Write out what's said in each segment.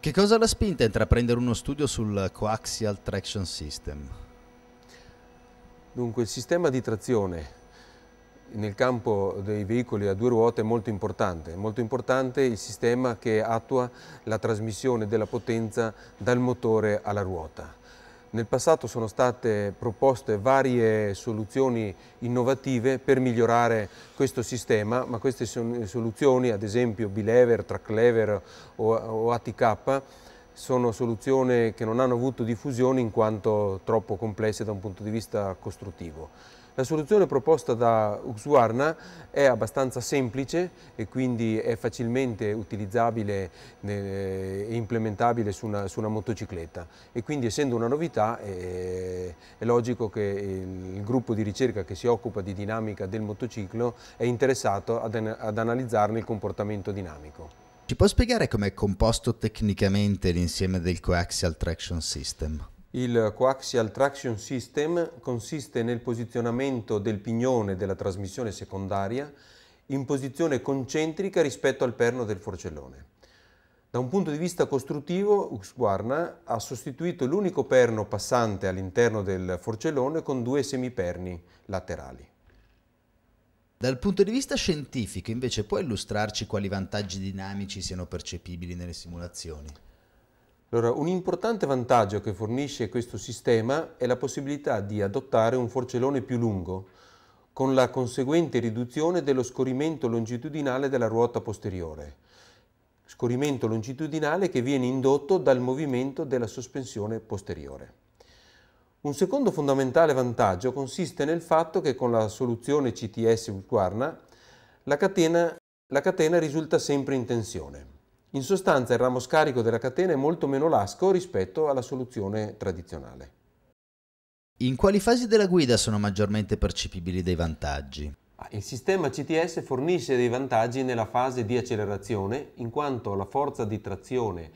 Che cosa l'ha spinta a intraprendere uno studio sul Coaxial Traction System? Dunque, il sistema di trazione nel campo dei veicoli a due ruote è molto importante. È molto importante il sistema che attua la trasmissione della potenza dal motore alla ruota. Nel passato sono state proposte varie soluzioni innovative per migliorare questo sistema, ma queste soluzioni, ad esempio Bilever, Tracklever o ATK, sono soluzioni che non hanno avuto diffusione in quanto troppo complesse da un punto di vista costruttivo. La soluzione proposta da Uxuarna è abbastanza semplice e quindi è facilmente utilizzabile e eh, implementabile su una, su una motocicletta e quindi essendo una novità è, è logico che il gruppo di ricerca che si occupa di dinamica del motociclo è interessato ad, ad analizzarne il comportamento dinamico. Ci può spiegare com'è composto tecnicamente l'insieme del coaxial traction system? Il coaxial traction system consiste nel posizionamento del pignone della trasmissione secondaria in posizione concentrica rispetto al perno del forcellone. Da un punto di vista costruttivo, Uxguarna ha sostituito l'unico perno passante all'interno del forcellone con due semiperni laterali. Dal punto di vista scientifico, invece, puoi illustrarci quali vantaggi dinamici siano percepibili nelle simulazioni? Allora, un importante vantaggio che fornisce questo sistema è la possibilità di adottare un forcellone più lungo, con la conseguente riduzione dello scorrimento longitudinale della ruota posteriore, scorrimento longitudinale che viene indotto dal movimento della sospensione posteriore. Un secondo fondamentale vantaggio consiste nel fatto che con la soluzione CTS Husqvarna la la catena risulta sempre in tensione. In sostanza il ramo scarico della catena è molto meno lasco rispetto alla soluzione tradizionale. In quali fasi della guida sono maggiormente percepibili dei vantaggi? Ah, il sistema CTS fornisce dei vantaggi nella fase di accelerazione, in quanto la forza di trazione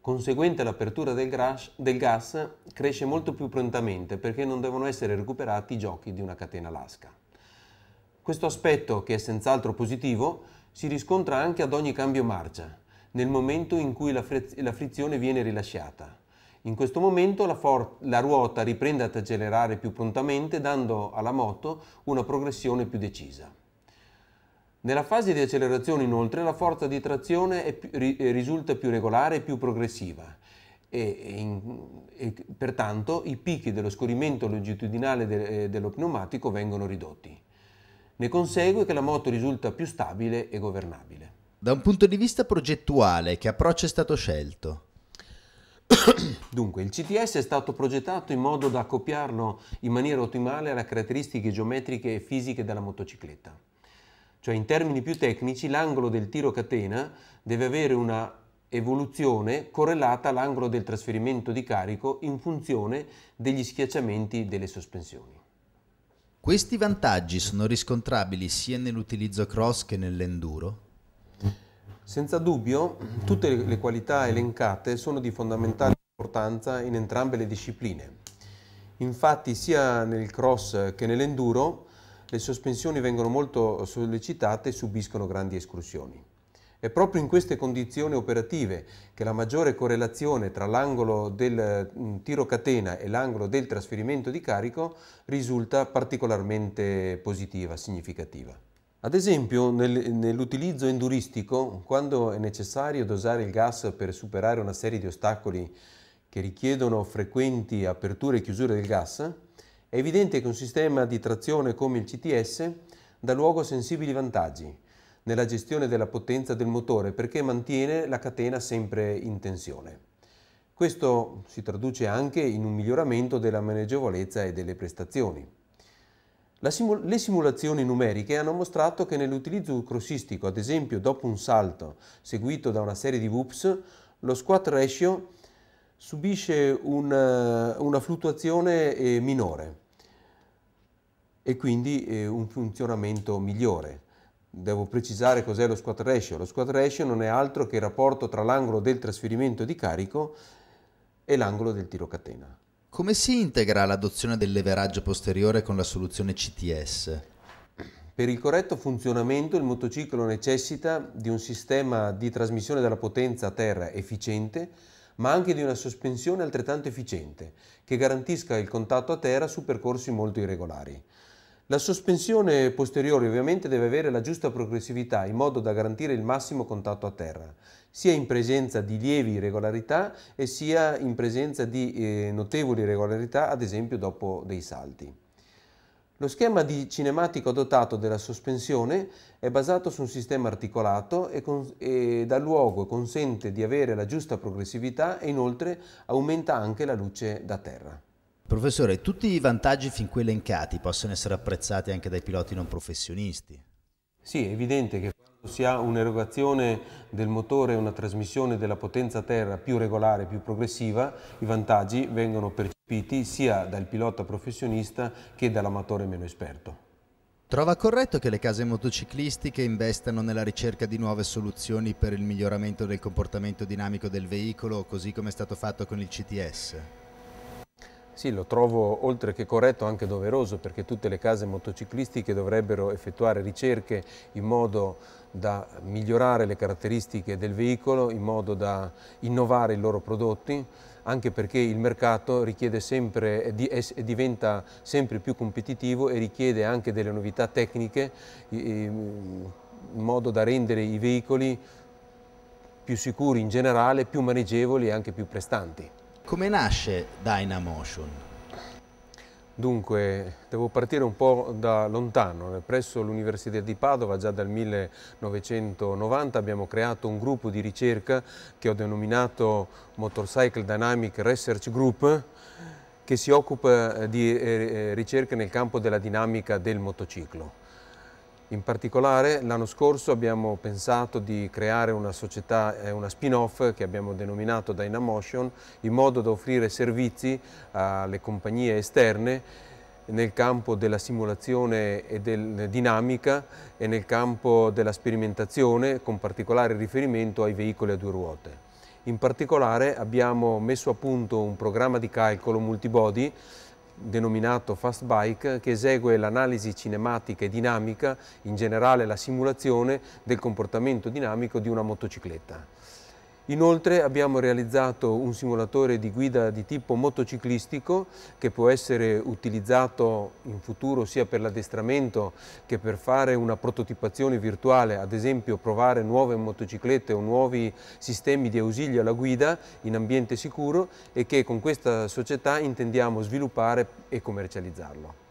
conseguente all'apertura del, del, gas cresce molto più prontamente perché non devono essere recuperati i giochi di una catena lasca. Questo aspetto, che è senz'altro positivo, si riscontra anche ad ogni cambio marcia, nel momento in cui la, la frizione viene rilasciata. In questo momento la, la ruota riprende ad accelerare più prontamente dando alla moto una progressione più decisa. Nella fase di accelerazione inoltre la forza di trazione più, ri, eh, risulta più regolare e più progressiva e, in, e, pertanto i picchi dello scorrimento longitudinale de, eh, dello pneumatico vengono ridotti. Ne consegue che la moto risulta più stabile e governabile. Da un punto di vista progettuale, che approccio è stato scelto? Dunque, il CTS è stato progettato in modo da copiarlo in maniera ottimale alle caratteristiche geometriche e fisiche della motocicletta. Cioè, in termini più tecnici, l'angolo del tiro catena deve avere una evoluzione correlata all'angolo del trasferimento di carico in funzione degli schiacciamenti delle sospensioni. Questi vantaggi sono riscontrabili sia nell'utilizzo cross che nell'enduro? Senza dubbio, tutte le qualità elencate sono di fondamentale importanza in entrambe le discipline. Infatti, sia nel cross che nell'enduro, le sospensioni vengono molto sollecitate e subiscono grandi escursioni. È proprio in queste condizioni operative che la maggiore correlazione tra l'angolo del mm, tiro catena e l'angolo del trasferimento di carico risulta particolarmente positiva, significativa. Ad esempio nel, nell'utilizzo enduristico, quando è necessario dosare il gas per superare una serie di ostacoli che richiedono frequenti aperture e chiusure del gas, è evidente che un sistema di trazione come il CTS dà luogo a sensibili vantaggi nella gestione della potenza del motore perché mantiene la catena sempre in tensione. Questo si traduce anche in un miglioramento della maneggevolezza e delle prestazioni. Simul le simulazioni numeriche hanno mostrato che nell'utilizzo crossistico, ad esempio dopo un salto seguito da una serie di whoops, lo squat ratio subisce una, una fluttuazione eh, minore e quindi eh, un funzionamento migliore. Devo precisare cos'è lo squat ratio. Lo squat ratio non è altro che il rapporto tra l'angolo del trasferimento di carico e l'angolo del tiro catena. Come si integra l'adozione del leveraggio posteriore con la soluzione CTS? Per il corretto funzionamento il motociclo necessita di un sistema di trasmissione della potenza a terra efficiente, ma anche di una sospensione altrettanto efficiente, che garantisca il contatto a terra su percorsi molto irregolari. La sospensione posteriore ovviamente deve avere la giusta progressività in modo da garantire il massimo contatto a terra, sia in presenza di lievi irregolarità e sia in presenza di eh, notevoli irregolarità, ad esempio dopo dei salti. Lo schema di cinematico dotato della sospensione è basato su un sistema articolato e, con, e dà luogo e consente di avere la giusta progressività e inoltre aumenta anche la luce da terra. Professore, tutti i vantaggi fin qui elencati possono essere apprezzati anche dai piloti non professionisti? Sì, è evidente che quando si ha un'erogazione del motore e una trasmissione della potenza terra più regolare, più progressiva, i vantaggi vengono percepiti sia dal pilota professionista che dall'amatore meno esperto. Trova corretto che le case motociclistiche investano nella ricerca di nuove soluzioni per il miglioramento del comportamento dinamico del veicolo, così come è stato fatto con il CTS? Sì, lo trovo oltre che corretto anche doveroso perché tutte le case motociclistiche dovrebbero effettuare ricerche in modo da migliorare le caratteristiche del veicolo, in modo da innovare i loro prodotti, anche perché il mercato richiede sempre e diventa sempre più competitivo e richiede anche delle novità tecniche in modo da rendere i veicoli più sicuri in generale, più maneggevoli e anche più prestanti. Come nasce Dynamotion? Dunque, devo partire un po' da lontano. Presso l'Università di Padova, già dal 1990, abbiamo creato un gruppo di ricerca che ho denominato Motorcycle Dynamic Research Group, che si occupa eh, di eh, ricerca nel campo della dinamica del motociclo. In particolare l'anno scorso abbiamo pensato di creare una società, eh, una spin-off che abbiamo denominato Dynamotion in modo da offrire servizi alle compagnie esterne nel campo della simulazione e del, dinamica e nel campo della sperimentazione con particolare riferimento ai veicoli a due ruote. In particolare abbiamo messo a punto un programma di calcolo multibody denominato Fast Bike, che esegue l'analisi cinematica e dinamica, in generale la simulazione del comportamento dinamico di una motocicletta. Inoltre abbiamo realizzato un simulatore di guida di tipo motociclistico che può essere utilizzato in futuro sia per l'addestramento che per fare una prototipazione virtuale, ad esempio provare nuove motociclette o nuovi sistemi di ausilio alla guida in ambiente sicuro e che con questa società intendiamo sviluppare e commercializzarlo.